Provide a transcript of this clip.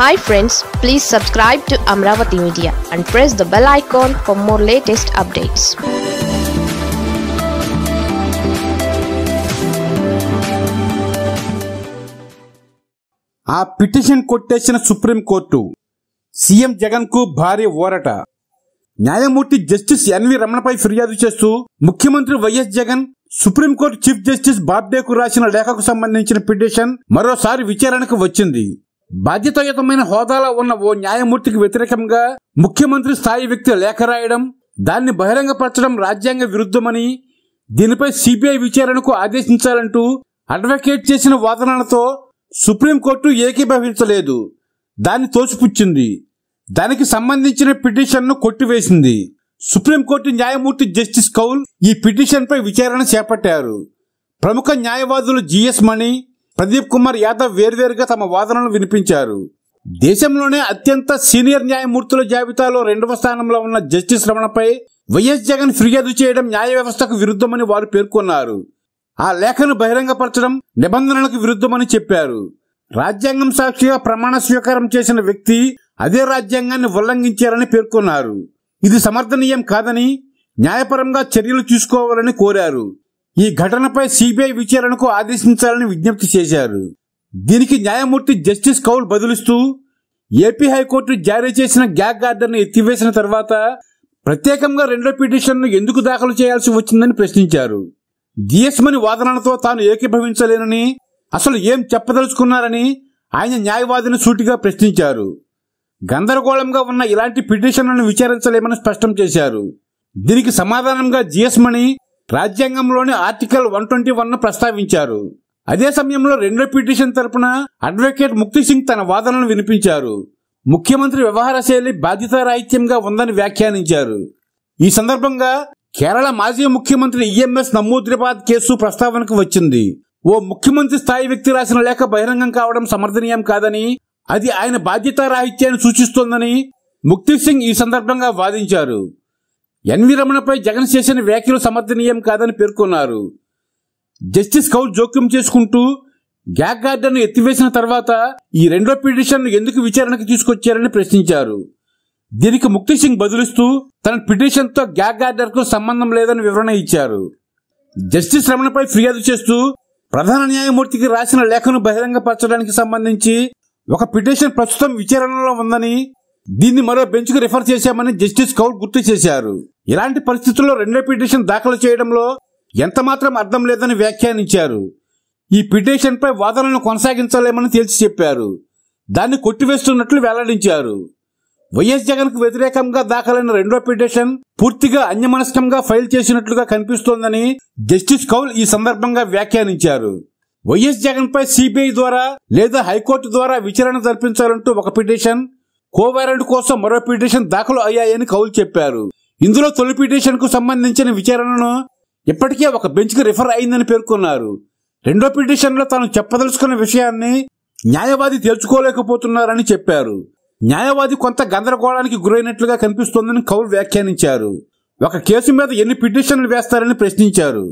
hi friends please subscribe to Amaravati media and press the bell icon for more latest updates ఆ petition కొట్టేసిన సుప్రీంకోర్టు CM జగన్కు భారీ ఓరట న్యాయమూర్తి జస్టిస్ ఎన్వి రమణపై ఫిర్యాదు చేస్తూ ముఖ్యమంత్రి వైఎస్ జగన్ సుప్రీంకోర్టు చీఫ్ జస్టిస్ బాబ్డేకు రాసిన లేఖకు సంబంధించిన పిటిషన్ మరోసారి విచారణకు వచ్చింది బాధ్యతాయుతమైన హోదాలో ఉన్న ఓ న్యాయమూర్తికి వ్యతిరేకంగా ముఖ్యమంత్రి స్థాయి వ్యక్తి లేఖ రాయడం దాన్ని బహిరంగపరచడం రాజ్యాంగ విరుద్ధమని దీనిపై సిబిఐ విచారణకు ఆదేశించాలంటూ అడ్వకేట్ చేసిన వాదనలతో సుప్రీంకోర్టు ఏకీభవించలేదు దాన్ని తోసిపుచ్చింది దానికి సంబంధించిన పిటిషన్ను కొట్టివేసింది సుప్రీంకోర్టు న్యాయమూర్తి జస్టిస్ కౌల్ ఈ పిటిషన్పై విచారణ చేపట్టారు ప్రముఖ న్యాయవాదులు జిఎస్ మణి ప్రదీప్ కుమార్ యాదవ్ వేర్వేరుగా తమ వాదనలు వినిపించారు దేశంలోనే అత్యంత సీనియర్ న్యాయమూర్తుల జాబితాలో రెండవ స్థానంలో ఉన్న జస్టిస్ రమణపై వైఎస్ జగన్ ఫిర్యాదు చేయడం న్యాయ వ్యవస్థకు విరుద్ధమని వారు పేర్కొన్నారు ఆ లేఖను బహిరంగపరచడం నిబంధనలకు విరుద్ధమని చెప్పారు రాజ్యాంగం సాక్షిగా ప్రమాణ స్వీకారం చేసిన వ్యక్తి అదే రాజ్యాంగాన్ని ఉల్లంఘించారని పేర్కొన్నారు ఇది సమర్థనీయం కాదని న్యాయపరంగా చర్యలు తీసుకోవాలని కోరారు ఈ ఘటనపై సిబిఐ విచారణకు ఆదేశించాలని విజ్ఞప్తి చేశారు దీనికి న్యాయమూర్తి జస్టిస్ కౌల్ బదులిస్తూ ఏపీ హైకోర్టు జారీ చేసిన గ్యాగ్ ఆర్డర్ను ఎత్తివేసిన తర్వాత ప్రత్యేకంగా రెండో పిటిషన్ను ఎందుకు దాఖలు చేయాల్సి వచ్చిందని ప్రశ్నించారు జిఎస్మని వాదనలతో తాను ఏకీభవించలేనని అసలు ఏం చెప్పదలుచుకున్నారని ఆయన న్యాయవాదిని సూటిగా ప్రశ్నించారు గందరగోళంగా ఉన్న ఇలాంటి పిటిషన్లను విచారించలేమని స్పష్టం చేశారు దీనికి సమాధానంగా జిఎస్మణి రాజ్యాంగంలోని ఆర్టికల్ వన్ ట్వంటీ వన్ ప్రస్తావించారు అదే సమయంలో రెండో పిటిషన్ తరపున అడ్వకేట్ ముక్తి సింగ్ తన వాదనలను వినిపించారు ముఖ్యమంత్రి శైలి బాధ్యత రాహిత్యంగా ఉందని వ్యాఖ్యానించారు ఈ సందర్భంగా కేరళ మాజీ ముఖ్యమంత్రి ఈఎంఎస్ నమూద్రిబాద్ కేసు ప్రస్తావనకు వచ్చింది ఓ ముఖ్యమంత్రి స్థాయి వ్యక్తి రాసిన లేఖ బహిరంగం కావడం సమర్థనీయం కాదని అది ఆయన రాహిత్యాన్ని సూచిస్తోందని ముక్తి సింగ్ ఈ సందర్భంగా వాదించారు ఎన్వీ రమణపై జగన్ చేసిన వ్యాఖ్యలు సమర్థనీయం కాదని పేర్కొన్నారు జస్టిస్ కౌల్ జోక్యం చేసుకుంటూ గ్యాగ్ గార్డెన్ ఎత్తివేసిన తర్వాత ఈ రెండో పిటిషన్ను ఎందుకు విచారణకు తీసుకొచ్చారని ప్రశ్నించారు దీనికి ముక్తి సింగ్ బదులిస్తూ తన పిటిషన్తో గ్యాగ్ గార్డెన్ కు సంబంధం లేదని వివరణ ఇచ్చారు జస్టిస్ రమణపై ఫిర్యాదు చేస్తూ ప్రధాన న్యాయమూర్తికి రాసిన లేఖను బహిరంగపరచడానికి సంబంధించి ఒక పిటిషన్ ప్రస్తుతం విచారణలో ఉందని దీన్ని మరో కు రిఫర్ చేశామని జస్టిస్ కౌల్ గుర్తు చేశారు ఇలాంటి పరిస్థితుల్లో రెండో పిటిషన్ దాఖలు చేయడంలో ఎంతమాత్రం అర్థం లేదని వ్యాఖ్యానించారు ఈ పిటిషన్పై వాదనలను కొనసాగించలేమని తేల్చి చెప్పారు దాన్ని కొట్టివేస్తున్నట్లు వెల్లడించారు వైఎస్ జగన్ కు వ్యతిరేకంగా దాఖలైన రెండో పిటిషన్ పూర్తిగా అన్యమనస్కంగా ఫైల్ చేసినట్లుగా కనిపిస్తోందని జస్టిస్ కౌల్ ఈ సందర్భంగా వ్యాఖ్యానించారు వైఎస్ జగన్ పై సిబిఐ ద్వారా లేదా హైకోర్టు ద్వారా విచారణ జరిపించాలంటూ ఒక పిటిషన్ కోవారెంట్ కోసం మరో పిటిషన్ దాఖలు అయ్యాయని కౌల్ చెప్పారు ఇందులో తొలి పిటిషన్కు సంబంధించిన విచారణను ఇప్పటికే ఒక బెంచ్కి రిఫర్ అయిందని పేర్కొన్నారు రెండో పిటిషన్లో తాను చెప్పదలుచుకున్న విషయాన్ని న్యాయవాది తేల్చుకోలేకపోతున్నారని చెప్పారు న్యాయవాది కొంత గందరగోళానికి గురైనట్లుగా కనిపిస్తోందని కౌల్ వ్యాఖ్యానించారు ఒక కేసు మీద ఎన్ని పిటిషన్లు వేస్తారని ప్రశ్నించారు